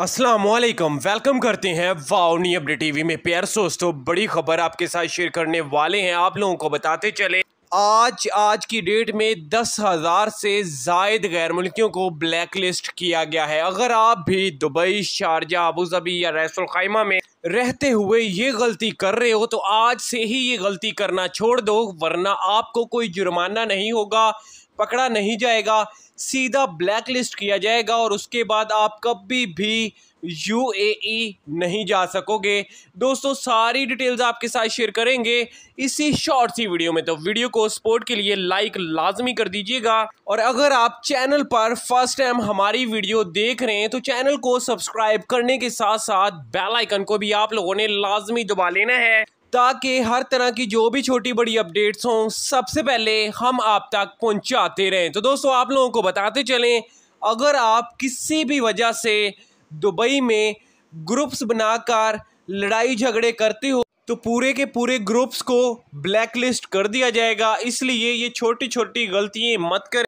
Aslam welcome करते हैं नी update TV में प्यार दोस्तों बड़ी खबर आपके साथ शेयर करने वाले हैं आप लोगों को बताते चले आज आज की डेट में दस हज़ार से जायद गैर मुल्कियों को ब्लैक लिस्ट किया गया है अगर आप भी दुबई शारजा अबूजबी या खैमा में रहते हुए ये गलती कर रहे हो तो आज से ही ये गलती करना छोड़ दो वरना आपको कोई जुर्माना नहीं होगा पकड़ा नहीं जाएगा सीधा ब्लैक लिस्ट किया जाएगा और उसके बाद आप कभी भी यूएई e नहीं जा सकोगे दोस्तों सारी डिटेल्स आपके साथ शेयर करेंगे इसी शॉर्ट सी वीडियो में तो वीडियो को सपोर्ट के लिए लाइक लाजमी कर दीजिएगा और अगर आप चैनल पर फर्स्ट टाइम हमारी वीडियो देख रहे हैं तो चैनल को सब्सक्राइब करने के साथ साथ बेल आइकन को भी आप लोगों ने लाजमी दबा लेना है ताकि हर तरह की जो भी छोटी बड़ी अपडेट्स हों सबसे पहले हम आप तक पहुंचाते रहें तो दोस्तों आप लोगों को बताते चलें अगर आप किसी भी वजह से दुबई में ग्रुप्स बनाकर लड़ाई झगड़े करते हो तो पूरे के पूरे ग्रुप्स को ब्लैक लिस्ट कर दिया जाएगा इसलिए ये छोटी छोटी गलतियाँ मत करें